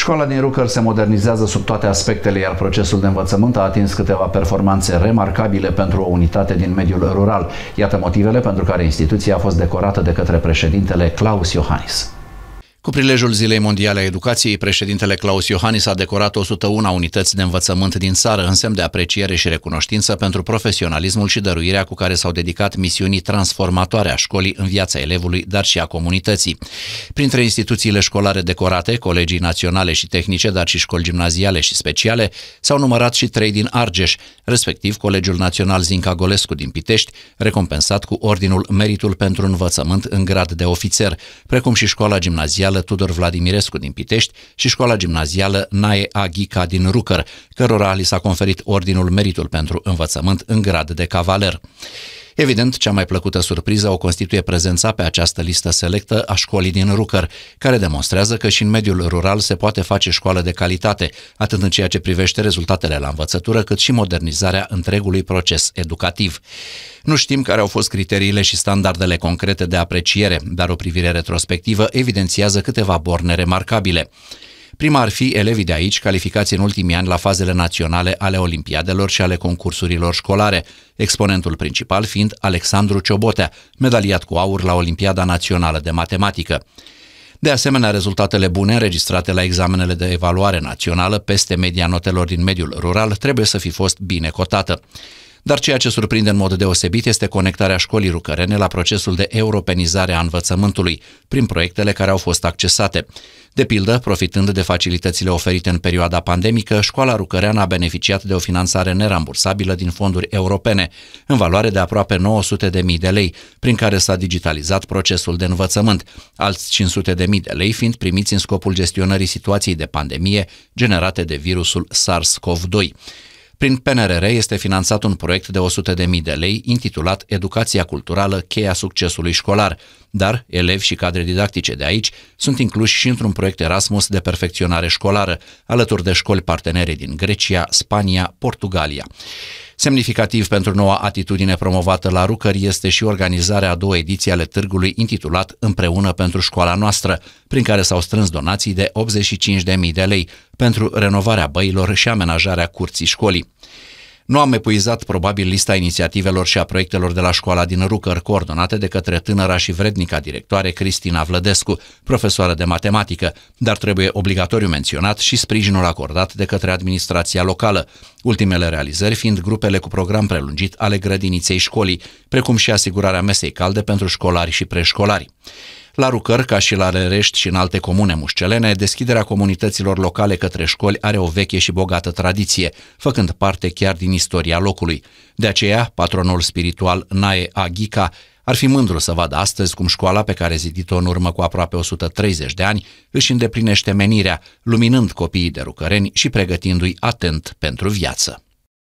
Școala din Rucăr se modernizează sub toate aspectele, iar procesul de învățământ a atins câteva performanțe remarcabile pentru o unitate din mediul rural. Iată motivele pentru care instituția a fost decorată de către președintele Claus Iohannis. Cu prilejul Zilei Mondiale a Educației, președintele Claus Iohannis a decorat 101 unități de învățământ din țară în semn de apreciere și recunoștință pentru profesionalismul și dăruirea cu care s-au dedicat misiunii transformatoare a școlii în viața elevului, dar și a comunității. Printre instituțiile școlare decorate, colegii naționale și tehnice, dar și școli gimnaziale și speciale, s-au numărat și trei din Argeș, respectiv Colegiul Național Zinca Golescu din Pitești, recompensat cu Ordinul Meritul pentru Învățământ în grad de ofițer, precum și școala gimnazială gimnazială Tudor Vladimirescu din Pitești și școala gimnazială Nae Aghica din Rucăr, cărora li s-a conferit Ordinul Meritul pentru Învățământ în grad de cavaler. Evident, cea mai plăcută surpriză o constituie prezența pe această listă selectă a școlii din Rucăr, care demonstrează că și în mediul rural se poate face școală de calitate, atât în ceea ce privește rezultatele la învățătură, cât și modernizarea întregului proces educativ. Nu știm care au fost criteriile și standardele concrete de apreciere, dar o privire retrospectivă evidențiază câteva borne remarcabile. Prima ar fi elevii de aici, calificați în ultimii ani la fazele naționale ale olimpiadelor și ale concursurilor școlare, exponentul principal fiind Alexandru Ciobotea, medaliat cu aur la Olimpiada Națională de Matematică. De asemenea, rezultatele bune înregistrate la examenele de evaluare națională peste media notelor din mediul rural trebuie să fi fost bine cotată. Dar ceea ce surprinde în mod deosebit este conectarea școlii Rucărene la procesul de europenizare a învățământului, prin proiectele care au fost accesate. De pildă, profitând de facilitățile oferite în perioada pandemică, școala Rucăreană a beneficiat de o finanțare nerambursabilă din fonduri europene, în valoare de aproape 900 de mii de lei, prin care s-a digitalizat procesul de învățământ, alți 500 de mii de lei fiind primiți în scopul gestionării situației de pandemie generate de virusul SARS-CoV-2. Prin PNRR este finanțat un proiect de 100.000 de lei intitulat Educația culturală, cheia succesului școlar, dar elevi și cadre didactice de aici sunt incluși și într-un proiect Erasmus de perfecționare școlară, alături de școli partenere din Grecia, Spania, Portugalia. Semnificativ pentru noua atitudine promovată la Rucări este și organizarea a două ediții ale târgului intitulat Împreună pentru școala noastră, prin care s-au strâns donații de 85.000 de lei pentru renovarea băilor și amenajarea curții școlii. Nu am epuizat probabil lista inițiativelor și a proiectelor de la școala din Rucăr, coordonate de către tânăra și vrednica directoare Cristina Vlădescu, profesoară de matematică, dar trebuie obligatoriu menționat și sprijinul acordat de către administrația locală, ultimele realizări fiind grupele cu program prelungit ale grădiniței școlii, precum și asigurarea mesei calde pentru școlari și preșcolari. La ca și la Rerești și în alte comune mușcelene, deschiderea comunităților locale către școli are o veche și bogată tradiție, făcând parte chiar din istoria locului. De aceea, patronul spiritual Nae Aghica ar fi mândru să vadă astăzi cum școala pe care zidit-o în urmă cu aproape 130 de ani își îndeplinește menirea, luminând copiii de rucăreni și pregătindu-i atent pentru viață.